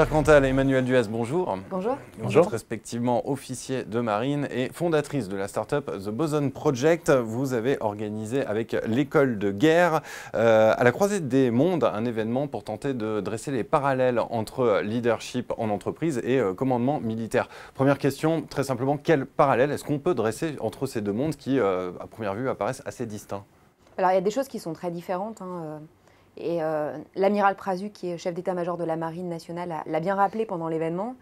Cher Cantal et Emmanuel Duas, bonjour. Bonjour. Bonjour. Vous êtes respectivement officier de marine et fondatrice de la start-up The Boson Project. Vous avez organisé avec l'école de guerre euh, à la croisée des mondes un événement pour tenter de dresser les parallèles entre leadership en entreprise et euh, commandement militaire. Première question, très simplement, quel parallèle est-ce qu'on peut dresser entre ces deux mondes qui, euh, à première vue, apparaissent assez distincts Alors, il y a des choses qui sont très différentes. Hein. Et euh, l'amiral Prasu, qui est chef d'état-major de la Marine nationale, l'a bien rappelé pendant l'événement.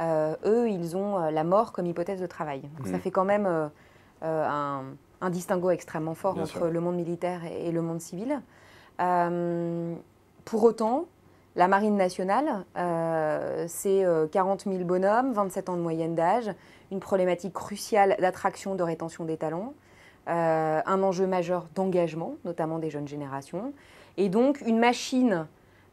Euh, eux, ils ont euh, la mort comme hypothèse de travail. Ça hmm. fait quand même un, distinguo extrêmement fort entre le monde militaire et, et le monde civil. pour autant, la Marine nationale, c'est 40 000 bonhommes, 27 ans de moyenne d'âge, une problématique cruciale d'attraction, de rétention des talents, un enjeu majeur d'engagement, notamment des jeunes générations. Et donc, une machine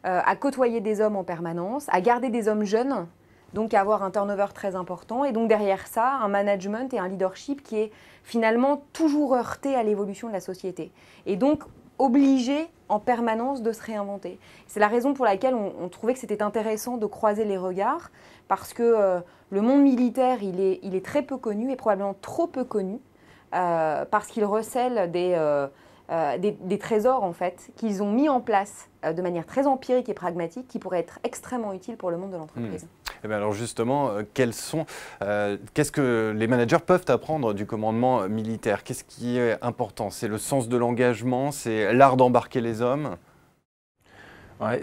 euh, à côtoyer des hommes en permanence, à garder des hommes jeunes, donc à avoir un turnover très important. Et donc, derrière ça, un management et un leadership qui est finalement toujours heurté à l'évolution de la société. Et donc, obligé en permanence de se réinventer. C'est la raison pour laquelle on, trouvait que c'était intéressant de croiser les regards, parce que euh, le monde militaire, il est, il est, très peu connu et probablement trop peu connu, euh, parce qu'il recèle des, euh, des, trésors en fait qu'ils ont mis en place euh, de manière très empirique et pragmatique qui pourraient être extrêmement utiles pour le monde de l'entreprise. Hmm. Eh bien alors justement, euh, sont, qu'est-ce que les managers peuvent apprendre du commandement militaire Qu'est-ce qui est important C'est le sens de l'engagement, c'est l'art d'embarquer les hommes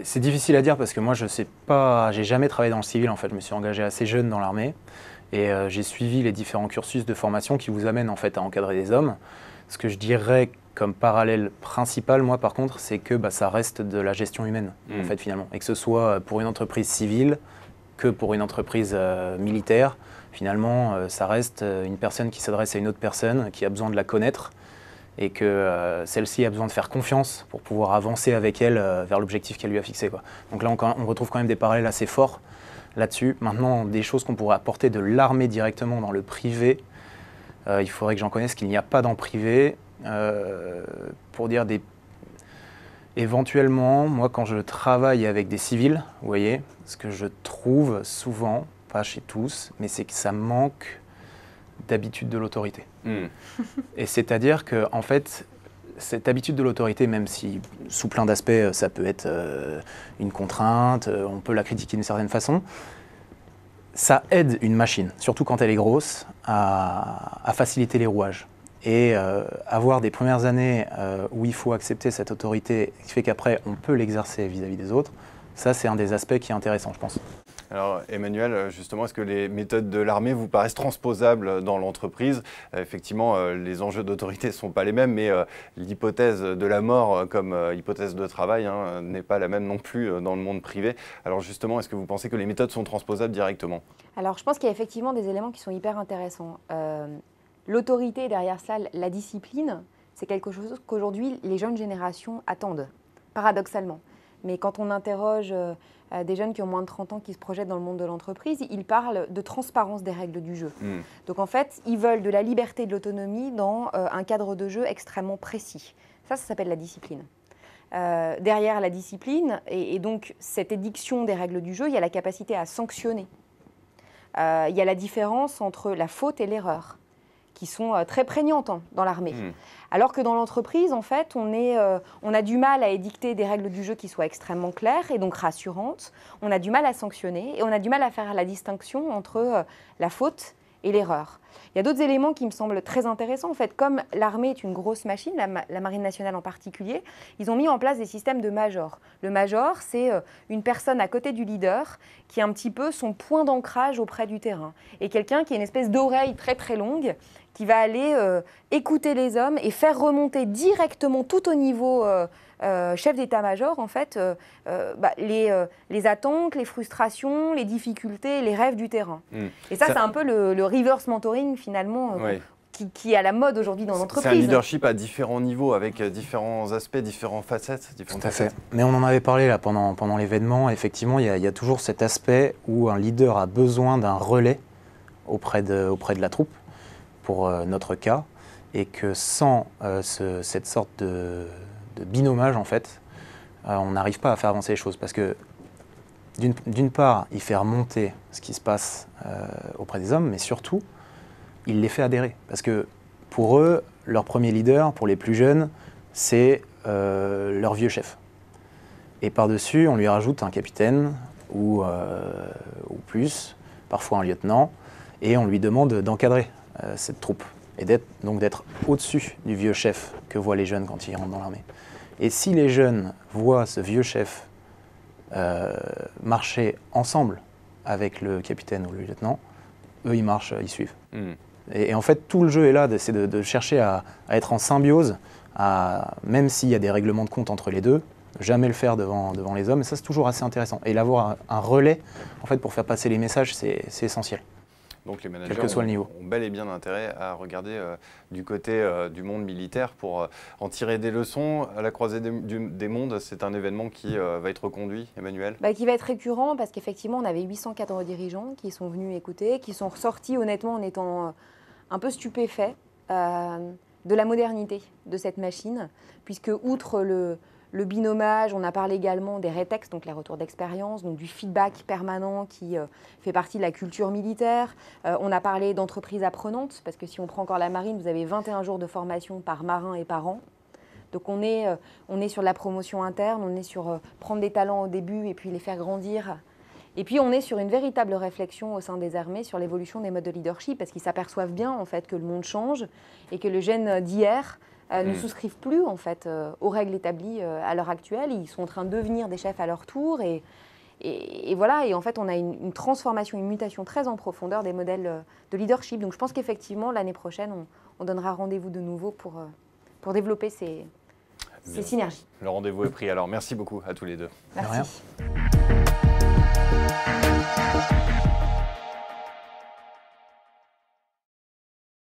C'est difficile à dire parce que moi je sais pas, j'ai jamais travaillé dans le civil en fait. Je me suis engagé assez jeune dans l'armée et j'ai suivi les différents cursus de formation qui vous amènent en fait à encadrer des hommes. Ce que je dirais comme parallèle principal, moi, par contre, c'est que bah, ça reste de la gestion humaine, en mm. fait, finalement. Et que ce soit euh, pour une entreprise civile que pour une entreprise euh, militaire, finalement, euh, ça reste une personne qui s'adresse à une autre personne, qui a besoin de la connaître, et que celle-ci a besoin de faire confiance pour pouvoir avancer avec elle vers l'objectif qu'elle lui a fixé. Donc là, on, retrouve quand même des parallèles assez forts là-dessus. Maintenant, des choses qu'on pourrait apporter de l'armée directement dans le privé, il faudrait que j'en connaisse qu'il n'y a pas dans privé euh, pour dire des Éventuellement, moi, quand je travaille avec des civils, vous voyez, ce que je trouve souvent, pas chez tous, mais c'est que ça manque d'habitude de l'autorité. Hmm. Et c'est-à-dire que, en fait, cette habitude de l'autorité, même si sous plein d'aspects, euh, ça peut être euh, une contrainte, on peut la critiquer d'une certaine façon, ça aide une machine, surtout quand elle est grosse, à faciliter les rouages et euh, avoir des premières années euh, où il faut accepter cette autorité, qui fait qu'après on peut l'exercer vis-à-vis des autres, ça c'est un des aspects qui est intéressant je pense. Alors Emmanuel, justement, est-ce que les méthodes de l'armée vous paraissent transposables dans l'entreprise Effectivement, euh, les enjeux d'autorité ne sont pas les mêmes, mais l'hypothèse de la mort comme hypothèse de travail hein, n'est pas la même non plus dans le monde privé. Alors justement, est-ce que vous pensez que les méthodes sont transposables directement Alors je pense qu'il y a effectivement des éléments qui sont hyper intéressants. L'autorité derrière ça, la discipline, c'est quelque chose qu'aujourd'hui les jeunes générations attendent, paradoxalement. Mais quand on interroge euh, euh, des jeunes qui ont moins de 30 ans qui se projettent dans le monde de l'entreprise, ils parlent de transparence des règles du jeu. Hmm. Donc en fait, ils veulent de la liberté et de l'autonomie dans euh, un cadre de jeu extrêmement précis. Ça, ça s'appelle la discipline. derrière la discipline et, et, donc cette édiction des règles du jeu, il y a la capacité à sanctionner. il y a la différence entre la faute et l'erreur qui sont euh, très prégnantes hein, dans l'armée. Hmm. Alors que dans l'entreprise, en fait, on, est, euh, on a du mal à édicter des règles du jeu qui soient extrêmement claires et donc rassurantes. On a du mal à sanctionner et on a du mal à faire la distinction entre euh, la faute et l'erreur. Il y a d'autres éléments qui me semblent très intéressants. En fait, comme l'armée est une grosse machine, la, marine nationale en particulier, ils ont mis en place des systèmes de major. Le major, c'est euh, une personne à côté du leader qui est un petit peu son point d'ancrage auprès du terrain et quelqu'un qui est une espèce d'oreille très très longue qui va aller euh, écouter les hommes et faire remonter directement tout au niveau euh, chef d'état-major, en fait, bah, les, les, attentes, les frustrations, les difficultés, les rêves du terrain. Hmm. Et ça, c'est un peu le reverse mentoring finalement euh, qui, est à la mode aujourd'hui dans l'entreprise. C'est un leadership à différents niveaux, avec euh, différents aspects, différentes facettes. Tout à fait. Mais on en avait parlé là pendant, pendant l'événement. Effectivement, il y, a, toujours cet aspect où un leader a besoin d'un relais auprès de, auprès de la troupe, pour euh, notre cas, et que sans cette sorte de, de, binomage, en fait, on n'arrive pas à faire avancer les choses. Parce que d'une part, il fait remonter ce qui se passe auprès des hommes, mais surtout, il les fait adhérer. Parce que pour eux, leur premier leader, pour les plus jeunes, c'est euh, leur vieux chef. Et par-dessus, on lui rajoute un capitaine ou, euh, ou, plus, parfois un lieutenant, et on lui demande d'encadrer euh, cette troupe et donc d'être au-dessus du vieux chef que voient les jeunes quand ils rentrent dans l'armée. Et si les jeunes voient ce vieux chef marcher ensemble avec le capitaine ou le lieutenant, eux, ils marchent, ils suivent. Hmm. Et, en fait, tout le jeu est là, c'est de, chercher à, être en symbiose, même s'il y a des règlements de compte entre les deux, jamais le faire devant, les hommes. Et ça, c'est toujours assez intéressant. Et l'avoir un, relais, en fait, pour faire passer les messages, c'est essentiel. Donc les managers que soit niveau. Ont, bel et bien intérêt à regarder euh, du côté euh, du monde militaire pour euh, en tirer des leçons. À la croisée des, mondes, c'est un événement qui va être conduit, Emmanuel bah, Qui va être récurrent parce qu'effectivement, on avait 804 dirigeants qui sont venus écouter, qui sont ressortis honnêtement en étant un peu stupéfaits de la modernité de cette machine, puisque outre le le binomage, on a parlé également des rétextes, donc les retours d'expérience, donc du feedback permanent qui euh, fait partie de la culture militaire. Euh, on a parlé d'entreprises apprenantes, parce que si on prend encore la marine, vous avez 21 jours de formation par marin et par an. Donc on est, euh, on est sur la promotion interne, on est sur prendre des talents au début et puis les faire grandir. Et puis on est sur une véritable réflexion au sein des armées sur l'évolution des modes de leadership, parce qu'ils s'aperçoivent bien en fait que le monde change et que le gène d'hier euh, ne hmm. souscrivent plus en fait euh, aux règles établies euh, à l'heure actuelle. Ils sont en train de devenir des chefs à leur tour et, voilà. Et en fait, on a une, transformation, une mutation très en profondeur des modèles de leadership. Donc, je pense qu'effectivement, l'année prochaine, on, donnera rendez-vous de nouveau pour pour développer ces, synergies. Le rendez-vous est pris. Alors, merci beaucoup à tous les deux. merci.